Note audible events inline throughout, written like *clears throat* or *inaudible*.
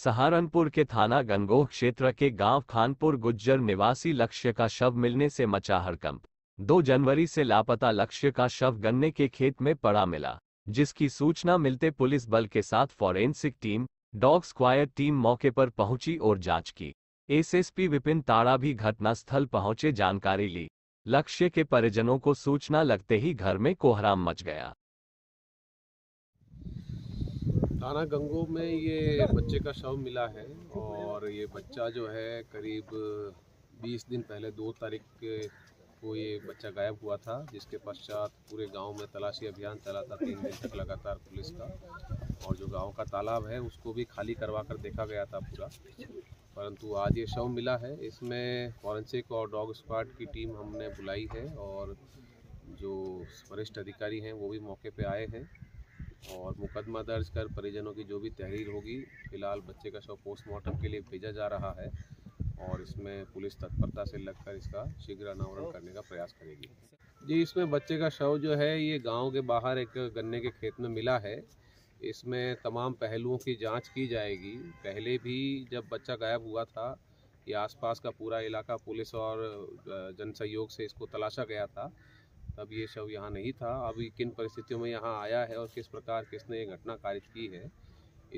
सहारनपुर के थाना गंगोह क्षेत्र के गांव खानपुर गुज्जर निवासी लक्ष्य का शव मिलने से मचा हड़कंप दो जनवरी से लापता लक्ष्य का शव गन्ने के खेत में पड़ा मिला जिसकी सूचना मिलते पुलिस बल के साथ forensic team dog squad team मौके पर पहुंची और जांच की एसएसपी विपिन ताड़ा भी घटनास्थल पहुंचे जानकारी ली लक्ष्य के परिजनों को सूचना लगते ही घर में कोहराम मच गया थाना गंगो में ये बच्चे का शव मिला है और ये बच्चा जो है करीब 20 दिन पहले दो तारीख को ये बच्चा गायब हुआ था जिसके पश्चात पूरे गांव में तलाशी अभियान चला था तीन दिन तक लगातार पुलिस का और जो गांव का तालाब है उसको भी खाली करवा कर देखा गया था पूरा परंतु आज ये शव मिला है इसमें फॉरेंसिक और डॉग स्क्वाड की टीम हमने बुलाई है और जो वरिष्ठ अधिकारी हैं वो भी मौके पर आए हैं और मुकदमा दर्ज कर परिजनों की जो भी तहरीर होगी फिलहाल बच्चे का शव पोस्टमार्टम के लिए भेजा जा रहा है और इसमें पुलिस तत्परता से लगकर इसका शीघ्र अनावरण करने का प्रयास करेगी जी इसमें बच्चे का शव जो है ये गांव के बाहर एक गन्ने के खेत में मिला है इसमें तमाम पहलुओं की जांच की जाएगी पहले भी जब बच्चा गायब हुआ था ये आसपास का पूरा इलाका पुलिस और जन सहयोग से इसको तलाशा गया था तब ये शव यहाँ नहीं था अभी किन परिस्थितियों में यहाँ आया है और किस प्रकार किसने ये घटना कारित की है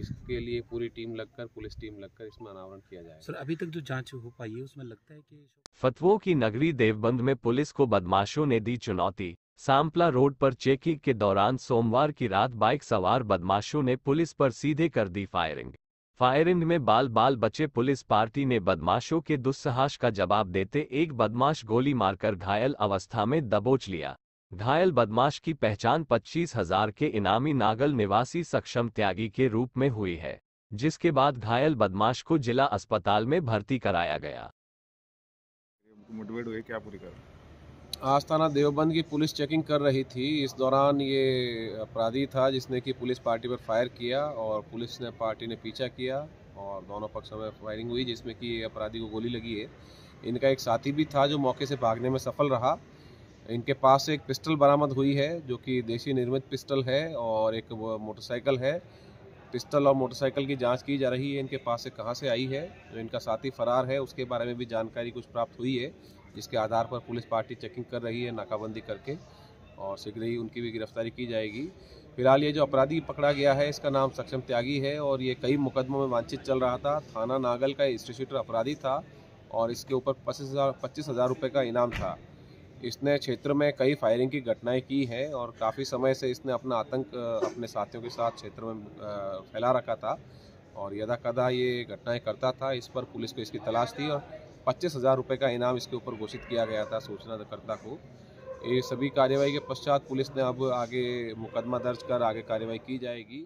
इसके लिए पूरी टीम लगकर पुलिस टीम लगकर इसमें अनावरण किया जाएगा सर अभी तक जो जांच हो पाई है उसमें लगता है कि फतवों की नगरी देवबंद में पुलिस को बदमाशों ने दी चुनौती सांपला रोड पर चेकिंग के दौरान सोमवार की रात बाइक सवार बदमाशों ने पुलिस पर सीधे कर दी फायरिंग फायरिंग में बाल बाल बचे पुलिस पार्टी ने बदमाशों के दुस्साहस का जवाब देते एक बदमाश गोली मारकर घायल अवस्था में दबोच लिया घायल बदमाश की पहचान पच्चीस हजार के इनामी नागल निवासी सक्षम त्यागी के रूप में हुई है जिसके बाद घायल बदमाश को जिला अस्पताल में भर्ती कराया गया क्या पूरी कर आस्थाना देवबंद की पुलिस चेकिंग कर रही थी इस दौरान ये अपराधी था जिसने कि पुलिस पार्टी पर फायर किया और पुलिस ने पार्टी ने पीछा किया और दोनों पक्षों में फायरिंग हुई जिसमें कि अपराधी को गोली लगी है इनका एक साथी भी था जो मौके से भागने में सफल रहा इनके पास से एक पिस्टल बरामद हुई है जो कि देशी निर्मित पिस्टल है और एक मोटरसाइकिल है पिस्टल और मोटरसाइकिल की जांच की जा रही है इनके पास से कहाँ से आई है जो इनका साथी फरार है उसके बारे में भी जानकारी कुछ प्राप्त हुई है जिसके आधार पर पुलिस पार्टी चेकिंग कर रही है नाकाबंदी करके और शीघ्र ही उनकी भी गिरफ्तारी की जाएगी फिलहाल ये जो अपराधी पकड़ा गया है इसका नाम सक्षम त्यागी है और ये कई मुकदमों में वांछित चल रहा था थाना नागल का स्ट्रीट अपराधी था और इसके ऊपर पच्चीस हज़ार पच्चीस हज़ार रुपये का इनाम था इसने क्षेत्र में कई फायरिंग की घटनाएं की हैं और काफ़ी समय से इसने अपना आतंक अपने साथियों के साथ क्षेत्र में फैला रखा था और यदा कदा ये घटनाएं करता था इस पर पुलिस को इसकी तलाश थी और पच्चीस हज़ार रुपये का इनाम इसके ऊपर घोषित किया गया था सूचनाकर्ता को ये सभी कार्यवाही के पश्चात पुलिस ने अब आगे मुकदमा दर्ज कर आगे कार्यवाही की जाएगी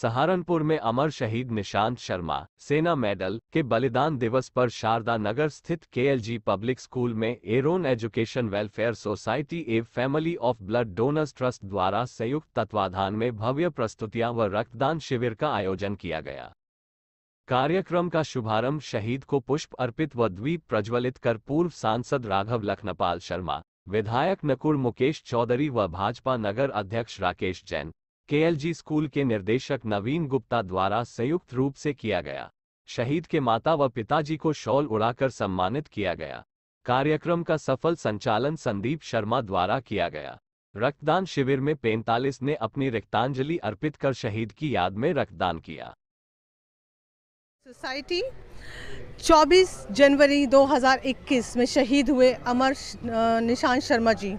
सहारनपुर में अमर शहीद निशांत शर्मा सेना मेडल के बलिदान दिवस पर शारदा नगर स्थित केएलजी पब्लिक स्कूल में Aaron education welfare society a family of blood donors trust द्वारा संयुक्त तत्वाधान में भव्य प्रस्तुतियां व रक्तदान शिविर का आयोजन किया गया कार्यक्रम का शुभारंभ शहीद को पुष्प अर्पित व द्वीप प्रज्वलित कर पूर्व सांसद राघव लखनपाल शर्मा विधायक नकुर मुकेश चौधरी व भाजपा नगर अध्यक्ष राकेश जैन केएलजी स्कूल के निर्देशक नवीन गुप्ता द्वारा संयुक्त रूप से किया गया शहीद के माता व पिताजी को शॉल उड़ाकर सम्मानित किया गया कार्यक्रम का सफल संचालन संदीप शर्मा द्वारा किया गया रक्तदान शिविर में पैंतालीस ने अपनी रक्तांजलि अर्पित कर शहीद की याद में रक्तदान किया सोसाइटी 24 जनवरी 2021 में शहीद हुए अमर निशान शर्मा जी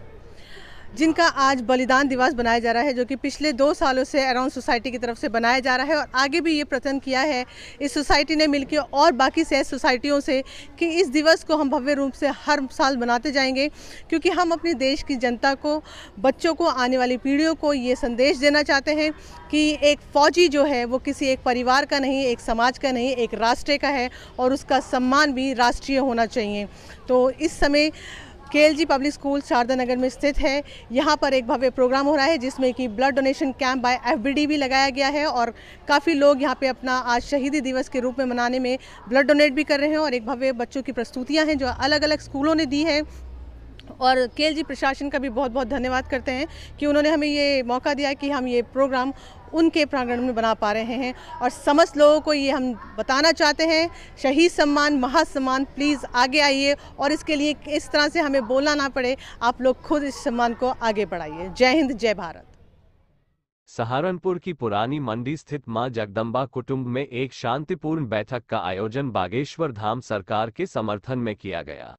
जिनका आज बलिदान दिवस बनाया जा रहा है जो कि पिछले दो सालों से अराउंड सोसाइटी की तरफ से बनाया जा रहा है और आगे भी ये प्रतन किया है इस सोसाइटी ने मिलकर और बाकी सह सोसाइटियों से कि इस दिवस को हम भव्य रूप से हर साल मनाते जाएंगे क्योंकि हम अपने देश की जनता को बच्चों को आने वाली पीढ़ियों को ये संदेश देना चाहते हैं कि एक फ़ौजी जो है वो किसी एक परिवार का नहीं एक समाज का नहीं एक राष्ट्र का है और उसका सम्मान भी राष्ट्रीय होना चाहिए तो इस समय KLG public school Sharda Nagar में स्थित है यहाँ पर एक भव्य प्रोग्राम हो रहा है जिसमें कि blood donation camp by FBD भी लगाया गया है और काफ़ी लोग यहाँ पे अपना आज शहीदी दिवस के रूप में मनाने में ब्लड डोनेट भी कर रहे हैं और एक भव्य बच्चों की प्रस्तुतियाँ हैं जो अलग अलग स्कूलों ने दी है और के प्रशासन का भी बहुत बहुत धन्यवाद करते हैं कि उन्होंने हमें ये मौका दिया कि हम ये प्रोग्राम उनके प्रांगण में बना पा रहे हैं और समस्त लोगों को ये हम बताना चाहते हैं शहीद सम्मान महासम्मान प्लीज़ आगे आइए और इसके लिए इस तरह से हमें बोलना ना पड़े आप लोग खुद इस सम्मान को आगे बढ़ाइए जय हिंद जय भारत सहारनपुर की पुरानी मंडी स्थित मां जगदम्बा कुटुंब में एक शांतिपूर्ण बैठक का आयोजन बागेश्वर धाम सरकार के समर्थन में किया गया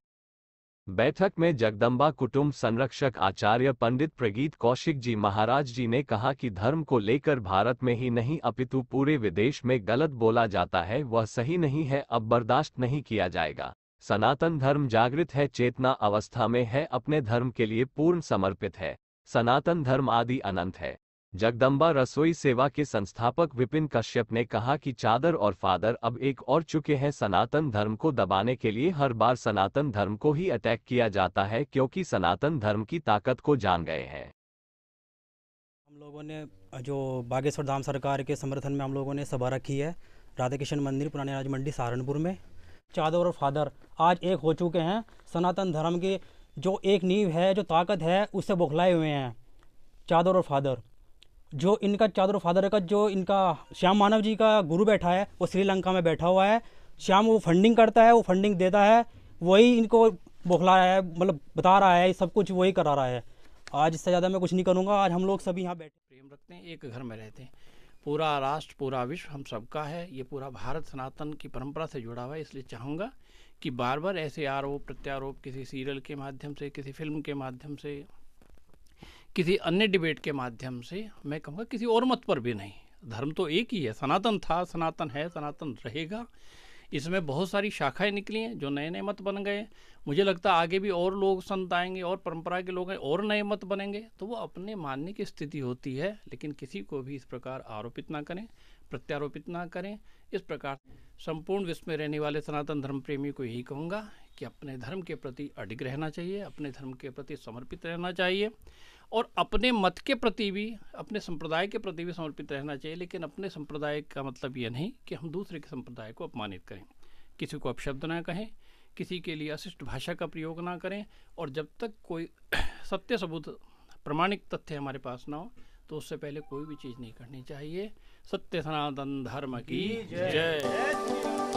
बैठक में जगदम्बा कुटुंब संरक्षक आचार्य पंडित प्रगीत कौशिक जी महाराज जी ने कहा कि धर्म को लेकर भारत में ही नहीं अपितु पूरे विदेश में गलत बोला जाता है वह सही नहीं है अब बर्दाश्त नहीं किया जाएगा सनातन धर्म जागृत है चेतना अवस्था में है अपने धर्म के लिए पूर्ण समर्पित है सनातन धर्म आदि अनंत है जगदम्बा रसोई सेवा के संस्थापक विपिन कश्यप ने कहा कि चादर और फादर अब एक और चुके हैं सनातन धर्म को दबाने के लिए हर बार सनातन धर्म को ही अटैक किया जाता है क्योंकि सनातन धर्म की ताकत को जान गए हैं हम लोगों ने जो बागेश्वर धाम सरकार के समर्थन में हम लोगों ने सभा रखी है राधा कृष्ण मंदिर पुराने राज मंडी सहारनपुर में चादर और फादर आज एक हो चुके हैं सनातन धर्म के जो एक नींव है जो ताकत है उससे बौखलाए हुए हैं चादर और फादर जो इनका चादर फादर का जो इनका श्याम मानव जी का गुरु बैठा है वो श्रीलंका में बैठा हुआ है श्याम वो फंडिंग करता है वो फंडिंग देता है वही इनको बुखला रहा है मतलब बता रहा है सब कुछ वही करा रहा है आज इससे ज़्यादा मैं कुछ नहीं करूँगा आज हम लोग सभी यहाँ बैठे प्रेम रखते हैं एक घर में रहते हैं पूरा राष्ट्र पूरा विश्व हम सबका है ये पूरा भारत सनातन की परंपरा से जुड़ा हुआ है इसलिए चाहूँगा कि बार बार ऐसे आरोप प्रत्यारोप किसी सीरियल के माध्यम से किसी फिल्म के माध्यम से किसी अन्य डिबेट के माध्यम से मैं कहूँगा किसी और मत पर भी नहीं धर्म तो एक ही है सनातन था सनातन है सनातन रहेगा इसमें बहुत सारी शाखाएं निकली हैं जो नए नए मत बन गए मुझे लगता है आगे भी और लोग संत आएंगे और परंपरा के लोग हैं और नए मत बनेंगे तो वो अपने मानने की स्थिति होती है लेकिन किसी को भी इस प्रकार आरोपित ना करें प्रत्यारोपित ना करें इस प्रकार संपूर्ण विश्व में रहने वाले सनातन धर्म प्रेमी को यही कहूँगा कि अपने धर्म के प्रति अडिग रहना चाहिए अपने धर्म के प्रति समर्पित रहना चाहिए और अपने मत के प्रति भी अपने संप्रदाय के प्रति भी समर्पित रहना चाहिए लेकिन अपने संप्रदाय का मतलब ये नहीं कि हम दूसरे के संप्रदाय को अपमानित करें किसी को अपशब्द ना कहें किसी के लिए अशिष्ट भाषा का प्रयोग ना करें और जब तक कोई *clears throat* सत्य सबूत प्रमाणिक तथ्य हमारे पास ना हो तो उससे पहले कोई भी चीज़ नहीं करनी चाहिए सत्य सनातन धर्म की जय